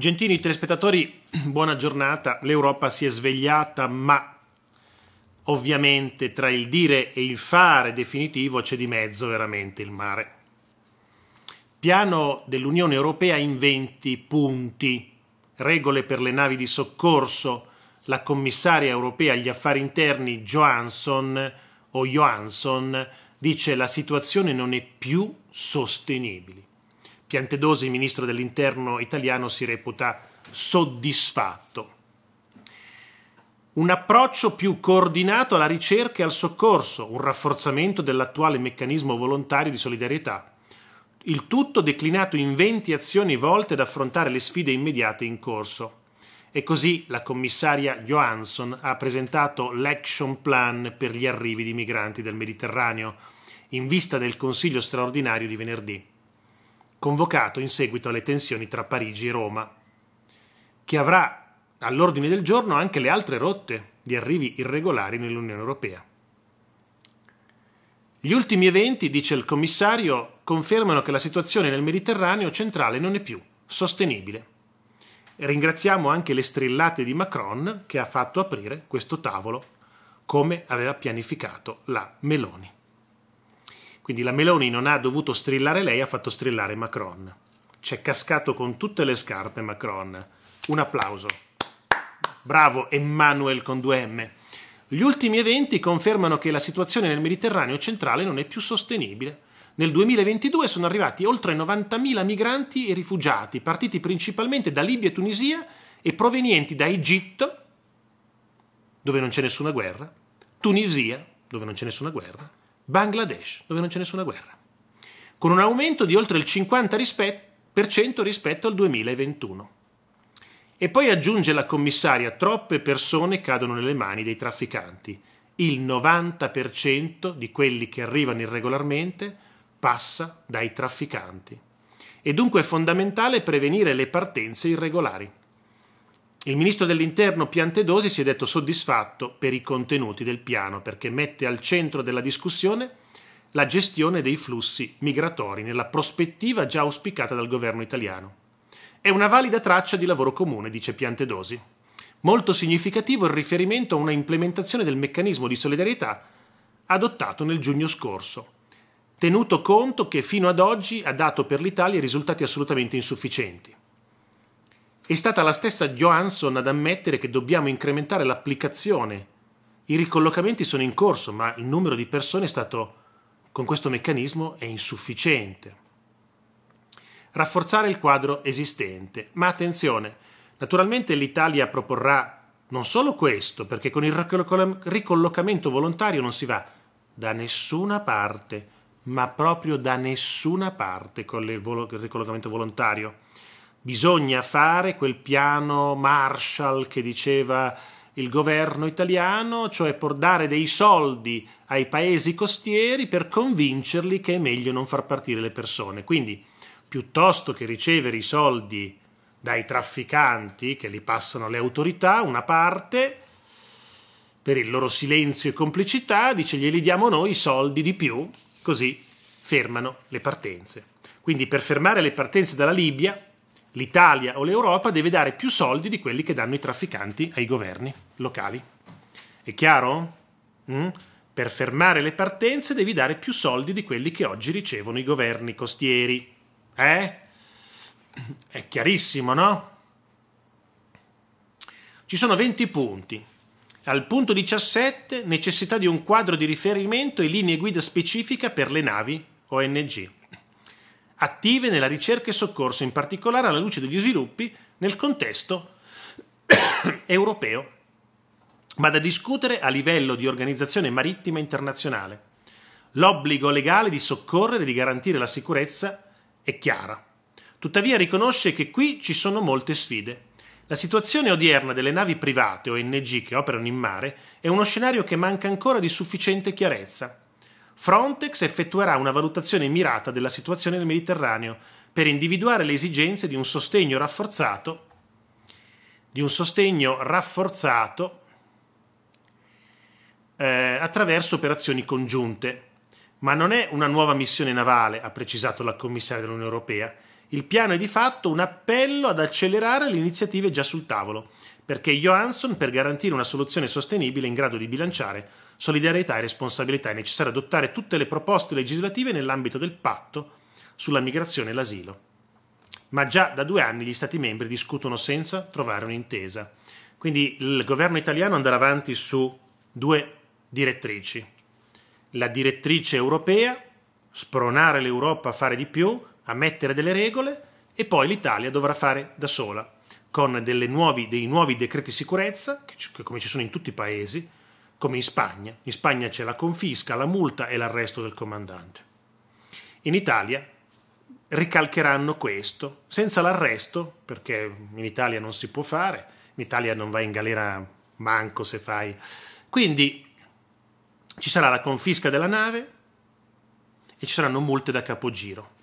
Gentili telespettatori, buona giornata. L'Europa si è svegliata, ma ovviamente tra il dire e il fare definitivo c'è di mezzo veramente il mare. Piano dell'Unione Europea in 20 punti, regole per le navi di soccorso, la commissaria europea agli affari interni Johansson o Johansson dice la situazione non è più sostenibile. Piantedosi, ministro dell'interno italiano, si reputa soddisfatto. Un approccio più coordinato alla ricerca e al soccorso, un rafforzamento dell'attuale meccanismo volontario di solidarietà. Il tutto declinato in 20 azioni volte ad affrontare le sfide immediate in corso. E così la commissaria Johansson ha presentato l'Action Plan per gli arrivi di migranti del Mediterraneo, in vista del Consiglio straordinario di venerdì convocato in seguito alle tensioni tra Parigi e Roma, che avrà all'ordine del giorno anche le altre rotte di arrivi irregolari nell'Unione Europea. Gli ultimi eventi, dice il commissario, confermano che la situazione nel Mediterraneo centrale non è più sostenibile. Ringraziamo anche le strillate di Macron che ha fatto aprire questo tavolo come aveva pianificato la Meloni. Quindi la Meloni non ha dovuto strillare lei, ha fatto strillare Macron. C'è cascato con tutte le scarpe Macron. Un applauso. Bravo Emmanuel con 2M. Gli ultimi eventi confermano che la situazione nel Mediterraneo centrale non è più sostenibile. Nel 2022 sono arrivati oltre 90.000 migranti e rifugiati, partiti principalmente da Libia e Tunisia e provenienti da Egitto, dove non c'è nessuna guerra, Tunisia, dove non c'è nessuna guerra, Bangladesh, dove non c'è nessuna guerra, con un aumento di oltre il 50% rispetto al 2021. E poi aggiunge la commissaria, troppe persone cadono nelle mani dei trafficanti. Il 90% di quelli che arrivano irregolarmente passa dai trafficanti. E dunque è fondamentale prevenire le partenze irregolari. Il ministro dell'Interno Piantedosi si è detto soddisfatto per i contenuti del piano perché mette al centro della discussione la gestione dei flussi migratori nella prospettiva già auspicata dal governo italiano. È una valida traccia di lavoro comune, dice Piantedosi. Molto significativo il riferimento a una implementazione del meccanismo di solidarietà adottato nel giugno scorso, tenuto conto che fino ad oggi ha dato per l'Italia risultati assolutamente insufficienti. È stata la stessa Johansson ad ammettere che dobbiamo incrementare l'applicazione. I ricollocamenti sono in corso, ma il numero di persone è stato, con questo meccanismo è insufficiente. Rafforzare il quadro esistente. Ma attenzione, naturalmente l'Italia proporrà non solo questo, perché con il ricollocamento volontario non si va da nessuna parte, ma proprio da nessuna parte con il ricollocamento volontario Bisogna fare quel piano Marshall che diceva il governo italiano, cioè dare dei soldi ai paesi costieri per convincerli che è meglio non far partire le persone. Quindi, piuttosto che ricevere i soldi dai trafficanti che li passano alle autorità, una parte, per il loro silenzio e complicità, dice glieli diamo noi i soldi di più, così fermano le partenze. Quindi per fermare le partenze dalla Libia l'Italia o l'Europa deve dare più soldi di quelli che danno i trafficanti ai governi locali. È chiaro? Mm? Per fermare le partenze devi dare più soldi di quelli che oggi ricevono i governi costieri. Eh? È chiarissimo, no? Ci sono 20 punti. Al punto 17, necessità di un quadro di riferimento e linee guida specifica per le navi ONG attive nella ricerca e soccorso, in particolare alla luce degli sviluppi nel contesto europeo, ma da discutere a livello di organizzazione marittima internazionale. L'obbligo legale di soccorrere e di garantire la sicurezza è chiara. Tuttavia riconosce che qui ci sono molte sfide. La situazione odierna delle navi private ONG che operano in mare è uno scenario che manca ancora di sufficiente chiarezza. Frontex effettuerà una valutazione mirata della situazione nel Mediterraneo per individuare le esigenze di un sostegno rafforzato, di un sostegno rafforzato eh, attraverso operazioni congiunte. Ma non è una nuova missione navale, ha precisato la commissaria dell'Unione Europea. Il piano è di fatto un appello ad accelerare le iniziative già sul tavolo perché Johansson per garantire una soluzione sostenibile in grado di bilanciare solidarietà e responsabilità è necessario adottare tutte le proposte legislative nell'ambito del patto sulla migrazione e l'asilo. Ma già da due anni gli Stati membri discutono senza trovare un'intesa. Quindi il governo italiano andrà avanti su due direttrici. La direttrice europea, spronare l'Europa a fare di più, a mettere delle regole, e poi l'Italia dovrà fare da sola con nuovi, dei nuovi decreti sicurezza, come ci sono in tutti i paesi, come in Spagna. In Spagna c'è la confisca, la multa e l'arresto del comandante. In Italia ricalcheranno questo, senza l'arresto, perché in Italia non si può fare, in Italia non vai in galera manco se fai. Quindi ci sarà la confisca della nave e ci saranno multe da capogiro.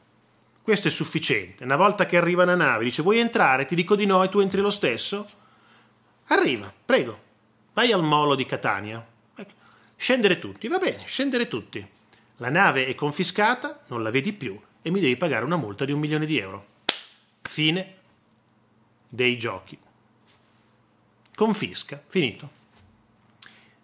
Questo è sufficiente. Una volta che arriva una nave, dice vuoi entrare? Ti dico di no e tu entri lo stesso? Arriva, prego. Vai al molo di Catania. Ecco. Scendere tutti, va bene, scendere tutti. La nave è confiscata, non la vedi più e mi devi pagare una multa di un milione di euro. Fine dei giochi. Confisca, finito.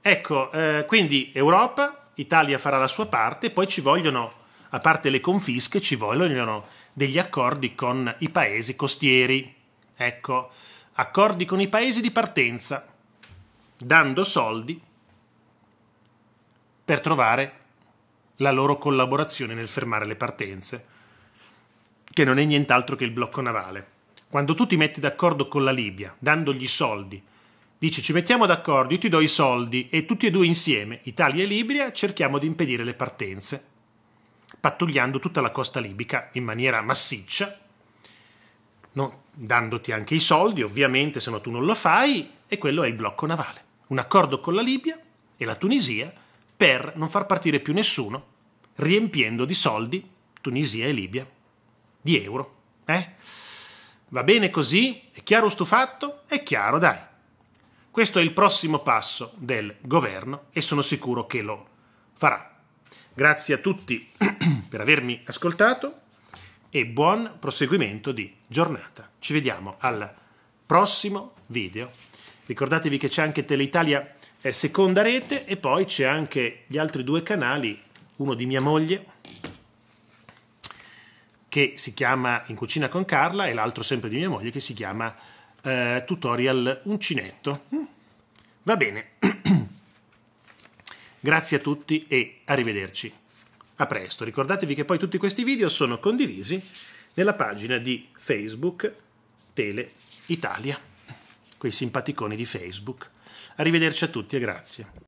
Ecco, eh, quindi Europa, Italia farà la sua parte, poi ci vogliono a parte le confische, ci vogliono degli accordi con i paesi costieri. Ecco, accordi con i paesi di partenza, dando soldi per trovare la loro collaborazione nel fermare le partenze, che non è nient'altro che il blocco navale. Quando tu ti metti d'accordo con la Libia, dandogli soldi, dici ci mettiamo d'accordo, io ti do i soldi e tutti e due insieme, Italia e Libia, cerchiamo di impedire le partenze pattugliando tutta la costa libica in maniera massiccia, no? dandoti anche i soldi, ovviamente, se no tu non lo fai, e quello è il blocco navale. Un accordo con la Libia e la Tunisia per non far partire più nessuno, riempiendo di soldi Tunisia e Libia, di euro. Eh? Va bene così? È chiaro sto fatto? È chiaro, dai. Questo è il prossimo passo del governo e sono sicuro che lo farà. Grazie a tutti per avermi ascoltato e buon proseguimento di giornata. Ci vediamo al prossimo video. Ricordatevi che c'è anche Teleitalia eh, seconda rete e poi c'è anche gli altri due canali, uno di mia moglie che si chiama In cucina con Carla e l'altro sempre di mia moglie che si chiama eh, Tutorial Uncinetto. Mm. Va bene. Grazie a tutti e arrivederci. A presto, ricordatevi che poi tutti questi video sono condivisi nella pagina di Facebook Tele Italia, quei simpaticoni di Facebook. Arrivederci a tutti e grazie.